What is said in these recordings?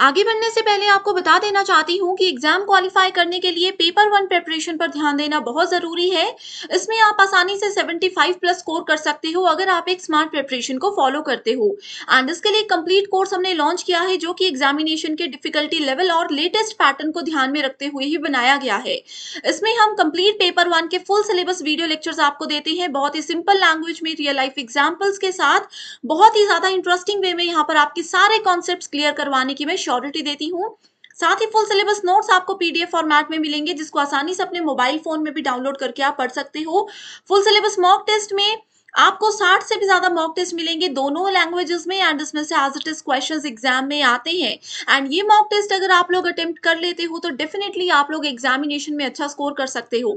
आगे बढ़ने से पहले आपको बता देना चाहती हूँ कि एग्जाम क्वालिफाई करने के लिए पेपर वन प्रिपरेशन पर ध्यान देना बहुत जरूरी है इसमें आप आसानी से 75 प्लस स्कोर कर सकते हो अगर आप एक स्मार्ट प्रिपरेशन को फॉलो करते हो एंड इसके लिए कंप्लीट कोर्स हमने लॉन्च किया है जो कि एग्जामिनेशन के डिफिकल्टी लेवल और लेटेस्ट पैटर्न को ध्यान में रखते हुए ही बनाया गया है इसमें हम कम्प्लीट पेपर वन के फुल सिलेबस वीडियो लेक्चर्स आपको देते हैं बहुत ही सिंपल लैंग्वेज में रियल लाइफ एग्जाम्पल्स के साथ बहुत ही ज्यादा इंटरेस्टिंग वे में यहाँ पर आपके सारे कॉन्सेप्ट क्लियर करवाने की मैं श्योरिटी देती हूँ साथ ही फुल सिलेबस नोट्स आपको पीडीएफ फॉर्मेट में मिलेंगे जिसको आसानी से अपने मोबाइल फोन में भी डाउनलोड करके आप पढ़ सकते हो फुल सिलेबस मॉक टेस्ट में आपको 60 से भी ज्यादा मॉक टेस्ट मिलेंगे दोनों लैंग्वेजेस में एंड इसमें से as it is question exam में आते हैं एंड ये मॉक टेस्ट अगर आप लोग अटेम्प्ट कर लेते हो तो डेफिनेटली आप लोग एग्जामिनेशन में अच्छा स्कोर कर सकते हो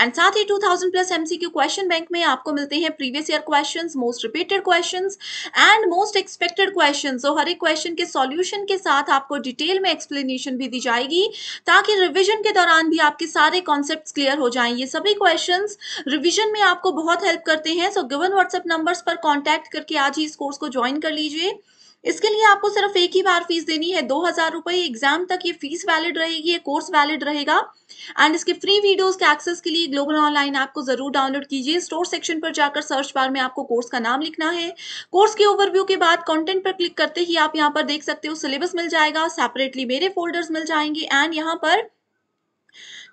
एंड साथ ही 2000 प्लस एमसीक्यू क्वेश्चन बैंक में आपको मिलते हैं previous year question most repeated question and most expected question और हर एक क्वेश्चन के सोल्यूशन के साथ आपको डिटेल में एक्सप्लेनेशन भी दी जाएगी ताकि रिविजन के दौरान भी आपके सारे कॉन्सेप्ट क्लियर हो जाए ये सभी क्वेश्चन रिविजन में आपको बहुत हेल्प करते हैं so so, given WhatsApp numbers पर कॉन्टैक्ट करके आज ही इस कोर्स को ज्वाइन कर लीजिए इसके लिए आपको सिर्फ एक ही बार फीस देनी है दो हजार रुपए एग्जाम तक ये फीस वैलिड रहेगी ये कोर्स वैलिड रहेगा एंड इसके फ्री वीडियोस के एक्सेस के लिए ग्लोबल ऑनलाइन ऐप को जरूर डाउनलोड कीजिए स्टोर सेक्शन पर जाकर सर्च बार में आपको कोर्स का नाम लिखना है कोर्स के ओवरव्यू के बाद कंटेंट पर क्लिक करते ही आप यहाँ पर देख सकते हो सिलेबस मिल जाएगा सेपरेटली मेरे फोल्डर्स मिल जाएंगे एंड यहाँ पर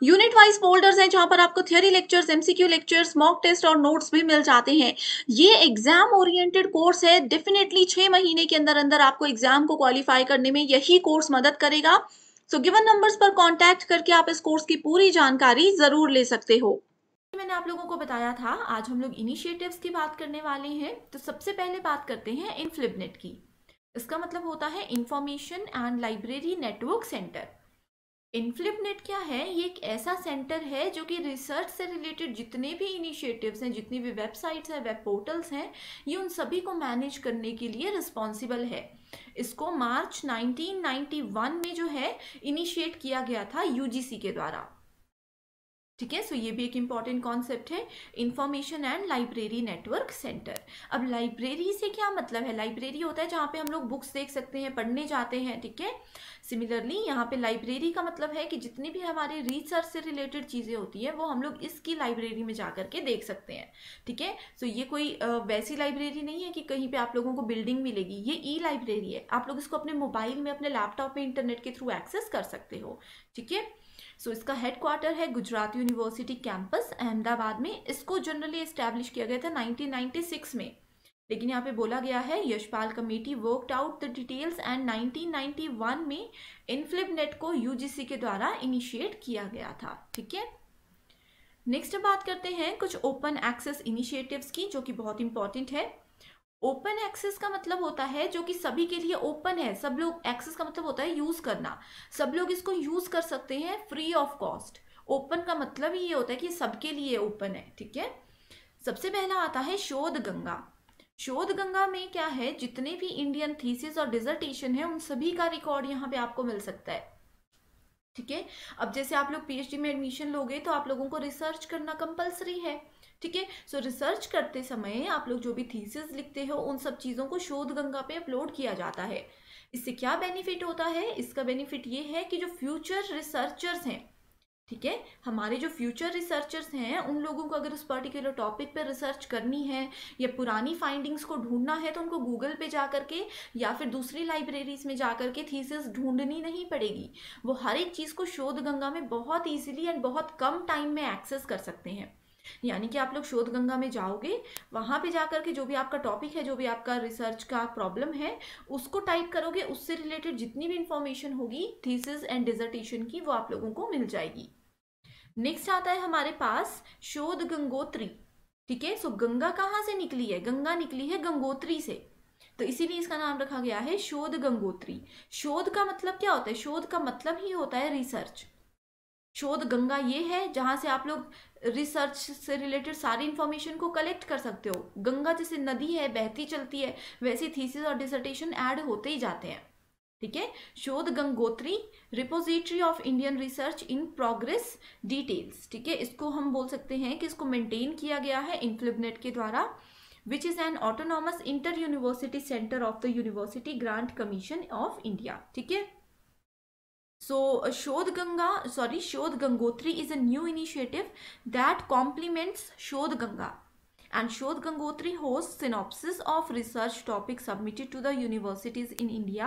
यूनिट वाइज फोल्डर्स हैं जहां पर आपको theory lectures MCQ lectures mock test और नोट्स भी मिल जाते हैं ये एग्जाम ओरिएंटेड कोर्स है डेफिनेटली छह महीने के अंदर अंदर आपको एग्जाम को क्वालिफाई करने में यही कोर्स मदद करेगा सो गिवन नंबर्स पर कॉन्टेक्ट करके आप इस कोर्स की पूरी जानकारी जरूर ले सकते हो मैंने आप लोगों को बताया था आज हम लोग इनिशिएटिव्स की बात करने वाले हैं तो सबसे पहले बात करते हैं इनफ्लिपनेट की इसका मतलब होता है information and library network centre INFLIBNET क्या है ये एक ऐसा सेंटर है जो कि रिसर्च से रिलेटेड जितने भी इनिशिएटिव्स हैं जितनी भी वेबसाइट्स हैं वेब पोर्टल्स हैं ये उन सभी को मैनेज करने के लिए रिस्पॉन्सिबल है इसको मार्च 1991 में जो है इनिशिएट किया गया था यूजीसी के द्वारा ठीक है सो ये भी एक इम्पॉर्टेंट कॉन्सेप्ट है information and library network centre अब लाइब्रेरी से क्या मतलब है लाइब्रेरी होता है जहाँ पे हम लोग बुक्स देख सकते हैं पढ़ने जाते हैं ठीक है सिमिलरली यहाँ पे लाइब्रेरी का मतलब है कि जितनी भी हमारी रिसर्च से रिलेटेड चीज़ें होती है वो हम लोग इसकी लाइब्रेरी में जा के देख सकते हैं ठीक है सो ये कोई वैसी लाइब्रेरी नहीं है कि कहीं पर आप लोगों को बिल्डिंग मिलेगी ये ई लाइब्रेरी है आप लोग इसको अपने मोबाइल में अपने लैपटॉप में इंटरनेट के थ्रू एक्सेस कर सकते हो ठीक है सो इसका हेडक्वार्टर है गुजरात यूनिवर्सिटी कैंपस अहमदाबाद में इसको जनरली इस्टेब्लिश किया गया था 1996 में लेकिन यहाँ पे बोला गया है Yashpal committee worked out the details and 1991 में इनफ्लिपनेट को यूजीसी के द्वारा इनिशिएट किया गया था ठीक है नेक्स्ट बात करते हैं कुछ ओपन एक्सेस इनिशिएटिव्स की जो कि बहुत इंपॉर्टेंट है ओपन एक्सेस का मतलब होता है जो कि सभी के लिए ओपन है सब लोग एक्सेस का मतलब होता है यूज़ करना सब लोग इसको यूज़ कर सकते हैं फ्री ऑफ कॉस्ट ओपन का मतलब ही ये होता है कि सबके लिए ओपन है ठीक है सबसे पहला आता है शोध गंगा शोध गंगा में क्या है जितने भी इंडियन थीसिस और डिजर्टेशन है उन सभी का रिकॉर्ड यहाँ पे आपको मिल सकता है ठीक है अब जैसे आप लोग पीएचडी में एडमिशन लोगे तो आप लोगों को रिसर्च करना कंपलसरी है ठीक है सो रिसर्च करते समय आप लोग जो भी थीसिस लिखते हो उन सब चीज़ों को शोध गंगा पे अपलोड किया जाता है इससे क्या बेनिफिट होता है इसका बेनिफिट ये है कि जो फ्यूचर रिसर्चर्स हैं ठीक है हमारे जो फ्यूचर रिसर्चर्स हैं उन लोगों को अगर उस पर्टिकुलर टॉपिक पर रिसर्च करनी है या पुरानी फाइंडिंग्स को ढूंढना है तो उनको गूगल पे जा कर के या फिर दूसरी लाइब्रेरीज में जा कर के थीसिस ढूंढनी नहीं पड़ेगी वो हर एक चीज़ को शोध गंगा में बहुत ईजिली एंड बहुत कम टाइम में एक्सेस कर सकते हैं यानी कि आप लोग शोध गंगा में जाओगे वहाँ पे जा कर के जो भी आपका टॉपिक है जो भी आपका रिसर्च का प्रॉब्लम है उसको टाइप करोगे उससे रिलेटेड जितनी भी इंफॉर्मेशन होगी थीसिस एंड डिजर्टेशन की वो आप लोगों को मिल जाएगी नेक्स्ट आता है हमारे पास शोध गंगोत्री ठीक है सो गंगा कहाँ से निकली है गंगा निकली है गंगोत्री से तो इसीलिए इसका नाम रखा गया है शोध गंगोत्री शोध का मतलब क्या होता है शोध का मतलब ही होता है रिसर्च शोध गंगा ये है जहाँ से आप लोग रिसर्च से रिलेटेड सारी इन्फॉर्मेशन को कलेक्ट कर सकते हो गंगा जैसे नदी है बहती चलती है वैसे थीसिस और डिसर्टेशन ऐड होते ही जाते हैं ठीक है Shodh Gangotri repository of Indian research in progress details ठीक है इसको हम बोल सकते हैं कि इसको मेंटेन किया गया है इन्फ्लिबनेट के द्वारा which is an autonomous inter university centre of the university grant commission of India ठीक है so Shodh Ganga sorry Shodh Gangotri is a new initiative that complements Shodh Ganga and Shodh Gangotri hosts synopsis of research topics submitted to the universities in India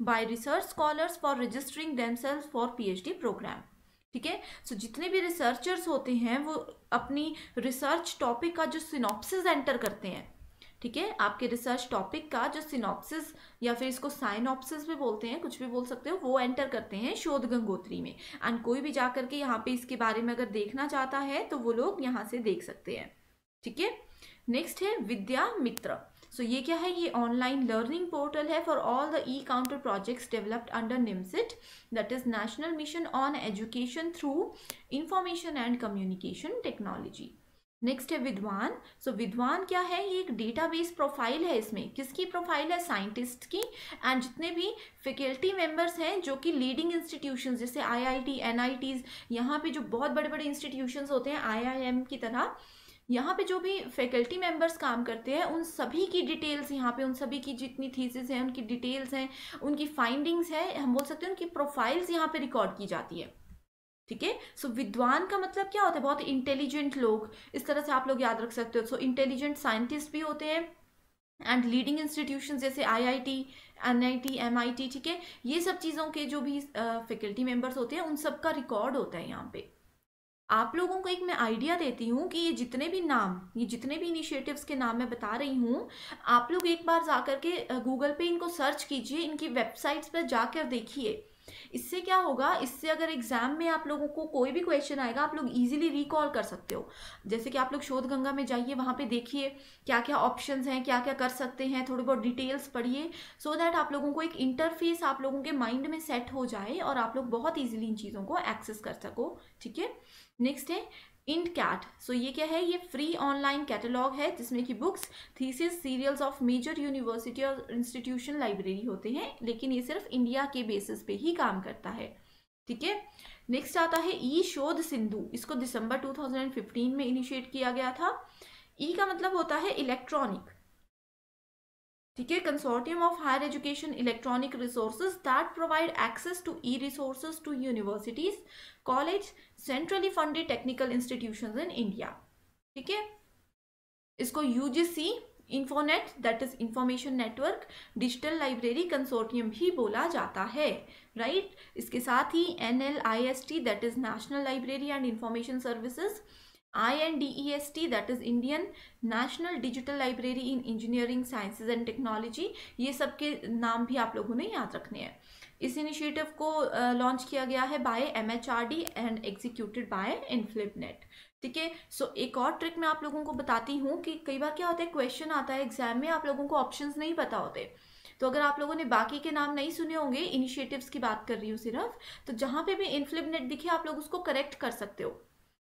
by research scholars for registering themselves for PhD program. ठीक है सो जितने भी researchers होते हैं वो अपनी research topic का जो सिनॉप्सिस एंटर करते हैं ठीक है आपके रिसर्च टॉपिक का जो सिनॉप्सिस या फिर इसको साइनॉप्सिस भी बोलते हैं कुछ भी बोल सकते हो वो एंटर करते हैं शोध गंगोत्री में एंड कोई भी जाकर के यहाँ पे इसके बारे में अगर देखना चाहता है तो वो लोग यहाँ से देख सकते हैं ठीक है नेक्स्ट है विद्या मित्र सो so, ये क्या है ये ऑनलाइन लर्निंग पोर्टल है for all the e content projects developed under निम्सिट that is national mission on education through information and communication technology next है विद्वान सो so, विद्वान क्या है ये एक डेटाबेस प्रोफाइल है इसमें किसकी प्रोफाइल है साइंटिस्ट की एंड जितने भी फैकल्टी मेंबर्स हैं जो कि लीडिंग इंस्टीट्यूशन जैसे I I T N I Ts यहाँ पर जो बहुत बड़े बड़े इंस्टीट्यूशंस होते हैं आई आई एम की तरह यहाँ पे जो भी फैकल्टी मेंबर्स काम करते हैं उन सभी की डिटेल्स यहाँ पे उन सभी की जितनी थीसिस हैं उनकी डिटेल्स हैं उनकी फाइंडिंग्स हैं हम बोल सकते हैं उनकी प्रोफाइल्स यहाँ पे रिकॉर्ड की जाती है ठीक है सो विद्वान का मतलब क्या होता है बहुत इंटेलिजेंट लोग इस तरह से आप लोग याद रख सकते हो सो इंटेलिजेंट साइंटिस्ट भी होते हैं एंड लीडिंग इंस्टीट्यूशन जैसे आईआईटी एनआईटी एमआईटी ठीक है ये सब चीज़ों के जो भी फैकल्टी मेम्बर्स होते हैं उन सब का रिकॉर्ड होता है यहाँ पे आप लोगों को एक मैं आइडिया देती हूँ कि ये जितने भी नाम ये जितने भी इनिशिएटिव्स के नाम मैं बता रही हूँ आप लोग एक बार जा कर के गूगल पे इनको सर्च कीजिए इनकी वेबसाइट्स पर जाकर देखिए इससे क्या होगा इससे अगर एग्जाम में आप लोगों को कोई भी क्वेश्चन आएगा आप लोग इजीली रिकॉल कर सकते हो जैसे कि आप लोग शोध गंगा में जाइए वहाँ पे देखिए क्या क्या ऑप्शंस हैं क्या क्या कर सकते हैं थोड़ी बहुत डिटेल्स पढ़िए सो दैट आप लोगों को एक इंटरफेस आप लोगों के माइंड में सेट हो जाए और आप लोग बहुत ईजिली इन चीज़ों को एक्सेस कर सको ठीक है नेक्स्ट है इंड कैट सो ये क्या है ये फ्री ऑनलाइन कैटलॉग है जिसमें कि books thesis serials of major university और इंस्टीट्यूशन लाइब्रेरी होते हैं लेकिन ये सिर्फ इंडिया के बेसिस पे ही काम करता है ठीक है नेक्स्ट आता है ई शोध सिंधु इसको दिसंबर 2015 में इनिशिएट किया गया था ई e का मतलब होता है इलेक्ट्रॉनिक ठीक है consortium of higher education electronic resources that provide access to e resources to universities college centrally funded technical institution in India ठीक है इसको UGC Infonet that is information network digital library consortium भी बोला जाता है right right? इसके साथ ही N L I S T that is national library and information services INDEST that is Indian National Digital Library in Engineering Sciences and Technology ये सब के नाम भी आप लोगों ने याद रखने हैं इस इनिशिएटिव को लॉन्च किया गया है by M H R D and executed by INFLIBNET ठीक है सो एक और ट्रिक मैं आप लोगों को बताती हूँ कि कई बार क्या होता है क्वेश्चन आता है एग्जाम में आप लोगों को ऑप्शंस नहीं पता होते तो अगर आप लोगों ने बाकी के नाम नहीं सुने होंगे इनिशिएटिव्स की बात कर रही हूँ सिर्फ तो जहाँ पे भी इनफ्लिपनेट दिखे आप लोग उसको करेक्ट कर सकते हो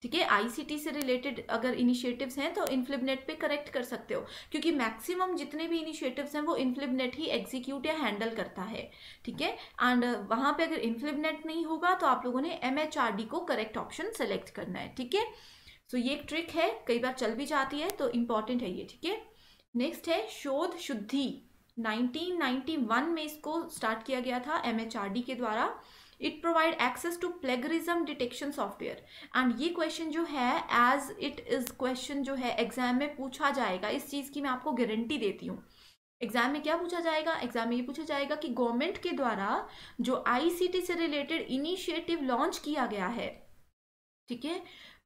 ठीक है आईसीटी से रिलेटेड अगर इनिशिएटिव्स हैं तो इनफ्लिबनेट पे करेक्ट कर सकते हो क्योंकि मैक्सिमम जितने भी इनिशिएटिव्स हैं वो इनफ्लिबनेट ही एग्जीक्यूट या हैंडल करता है ठीक है एंड uh, वहाँ पे अगर इनफ्लिबनेट नहीं होगा तो आप लोगों ने एम को करेक्ट ऑप्शन सेलेक्ट करना है ठीक है सो ये एक ट्रिक है कई बार चल भी जाती है तो इम्पॉर्टेंट है ये ठीक है नेक्स्ट है शोध शुद्धि वन में इसको स्टार्ट किया गया था एम के द्वारा it provide access to plagiarism detection software and ये क्वेश्चन जो है एज इट इज़ क्वेश्चन जो है एग्जाम में पूछा जाएगा इस चीज़ की मैं आपको गारंटी देती हूँ एग्जाम में क्या पूछा जाएगा एग्जाम में ये पूछा जाएगा कि गवर्नमेंट के द्वारा जो आईसीटी से रिलेटेड इनिशिएटिव लॉन्च किया गया है ठीक है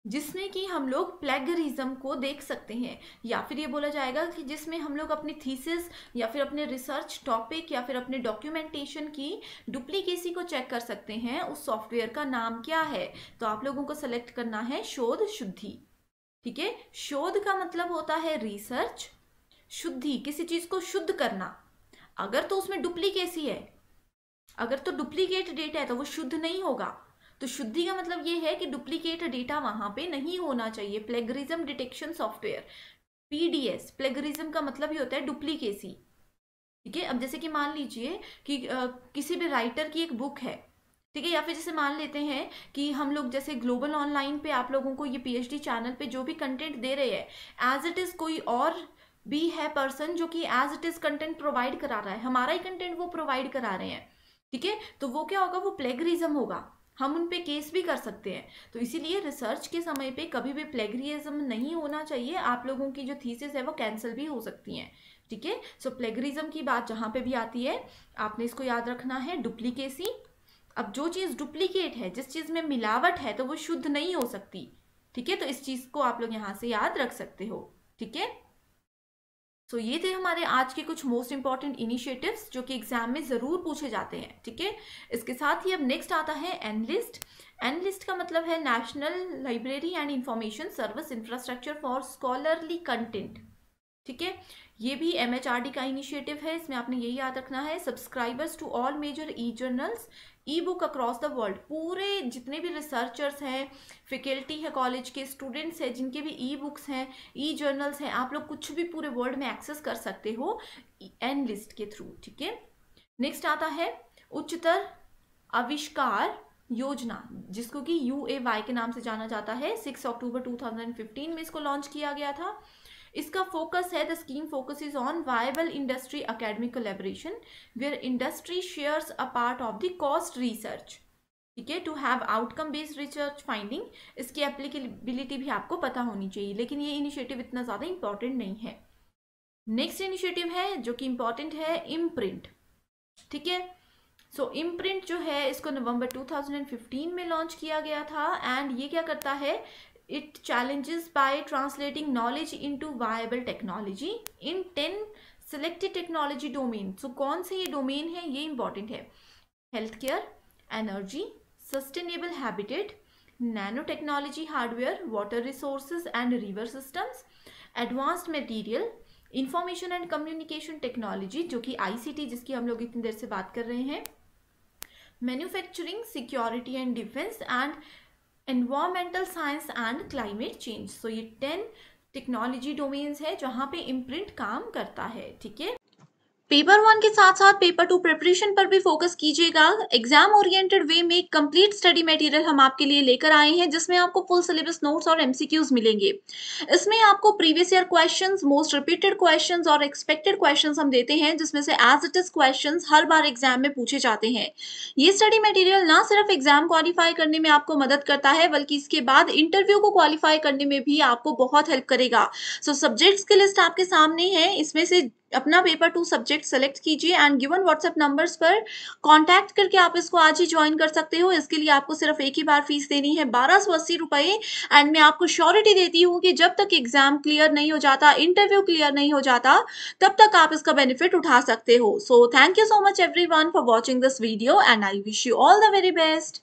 जिसमें कि हम लोग प्लेगरिज्म को देख सकते हैं या फिर ये बोला जाएगा कि जिसमें हम लोग अपनी थीसिस या फिर अपने रिसर्च टॉपिक या फिर अपने डॉक्यूमेंटेशन की डुप्लीकेसी को चेक कर सकते हैं उस सॉफ्टवेयर का नाम क्या है तो आप लोगों को सेलेक्ट करना है शोध शुद्धि ठीक है शोध का मतलब होता है रिसर्च शुद्धि किसी चीज़ को शुद्ध करना अगर तो उसमें डुप्लीकेसी है अगर तो डुप्लीकेट डेटा है तो वो शुद्ध नहीं होगा तो शुद्धि का मतलब ये है कि डुप्लीकेट डेटा वहाँ पे नहीं होना चाहिए प्लेगरिज्म डिटेक्शन सॉफ्टवेयर एस प्लेगरिज्म का मतलब ये होता है डुप्लीकेसी ठीक है अब जैसे कि मान लीजिए कि आ, किसी भी राइटर की एक बुक है ठीक है या फिर जैसे मान लेते हैं कि हम लोग जैसे ग्लोबल ऑनलाइन पे आप लोगों को ये पीएचडी चैनल पे जो भी कंटेंट दे रहे हैं एज इट इज़ कोई और भी है पर्सन जो कि as it is content provide करा रहा है हमारा ही कंटेंट वो प्रोवाइड करा रहे हैं ठीक है तो वो क्या होगा वो प्लेगरिज्म होगा हम उन पर केस भी कर सकते हैं तो इसीलिए रिसर्च के समय पे कभी भी प्लेगरिज्म नहीं होना चाहिए आप लोगों की जो थीसिस है वो कैंसिल भी हो सकती हैं ठीक है सो प्लेगरिज्म की बात जहाँ पे भी आती है आपने इसको याद रखना है डुप्लीकेसी अब जो चीज़ डुप्लीकेट है जिस चीज़ में मिलावट है तो वो शुद्ध नहीं हो सकती ठीक है तो इस चीज़ को आप लोग यहाँ से याद रख सकते हो ठीक है सो so, ये थे हमारे आज के कुछ मोस्ट इंपॉर्टेंट इनिशिएटिव्स जो कि एग्जाम में ज़रूर पूछे जाते हैं ठीक है इसके साथ ही अब नेक्स्ट आता है एनलिस्ट एनलिस्ट का मतलब है national library and information service infrastructure for scholarly content ठीक है ये भी एम का इनिशिएटिव है इसमें आपने यही याद रखना है subscribers to all major e journals e book across the world पूरे जितने भी रिसर्चर्स हैं फैकल्टी है कॉलेज के स्टूडेंट्स हैं जिनके भी ई बुक्स हैं ई जर्नल्स हैं आप लोग कुछ भी पूरे वर्ल्ड में एक्सेस कर सकते हो एन लिस्ट के थ्रू ठीक है नेक्स्ट आता है उच्चतर आविष्कार योजना जिसको कि यू वाई के नाम से जाना जाता है सिक्स अक्टूबर टू में इसको लॉन्च किया गया था इसका फोकस है the scheme focus is on viable industry academic collaboration where industry shares a part of the cost research ठीक है to have outcome based research finding इसकी एप्लीकेबिलिटी भी आपको पता होनी चाहिए लेकिन ये इनिशिएटिव इतना ज़्यादा इंपॉर्टेंट नहीं है नेक्स्ट इनिशिएटिव है जो कि इम्पॉर्टेंट है इम्प्रिंट ठीक है सो so, इम्प्रिंट जो है इसको नवंबर 2015 में लॉन्च किया गया था एंड ये क्या करता है it challenges by translating knowledge into viable technology in 10 selected technology domain so कौन से ये domain है ये important है health care energy sustainable habitat nanotechnology hardware water resources and river systems advanced material information and communication technology जो कि ICT जिसकी हम लोग इतनी देर से बात कर रहे हैं manufacturing security and defence and environmental science and climate change so ये टेन टेक्नोलॉजी डोमेन्स है जहाँ पे इम्प्रिंट काम करता है ठीक है पेपर वन के साथ साथ पेपर टू प्रिपरेशन पर भी फोकस कीजिएगा एग्जाम ओरिएंटेड वे में कंप्लीट स्टडी मटेरियल हम आपके लिए लेकर आए हैं जिसमें आपको फुल सिलेबस नोट्स और एमसीक्यूज मिलेंगे इसमें आपको previous year questions most repeated questions और एक्सपेक्टेड क्वेश्चंस हम देते हैं जिसमें से एज इट इज क्वेश्चन हर बार एग्जाम में पूछे जाते हैं ये स्टडी मेटीरियल ना सिर्फ एग्जाम क्वालिफाई करने में आपको मदद करता है बल्कि इसके बाद इंटरव्यू को क्वालिफाई करने में भी आपको बहुत हेल्प करेगा सो सब्जेक्ट्स की लिस्ट आपके सामने है इसमें से अपना पेपर टू सब्जेक्ट सेलेक्ट कीजिए एंड गिवन व्हाट्सएप नंबर्स पर कांटेक्ट करके आप इसको आज ही ज्वाइन कर सकते हो इसके लिए आपको सिर्फ एक ही बार फीस देनी है बारह सौ अस्सी रुपये एंड मैं आपको श्योरिटी देती हूँ कि जब तक एग्जाम क्लियर नहीं हो जाता इंटरव्यू क्लियर नहीं हो जाता तब तक आप इसका बेनिफिट उठा सकते हो so thank you so much every for watching this video and I wish you all the very best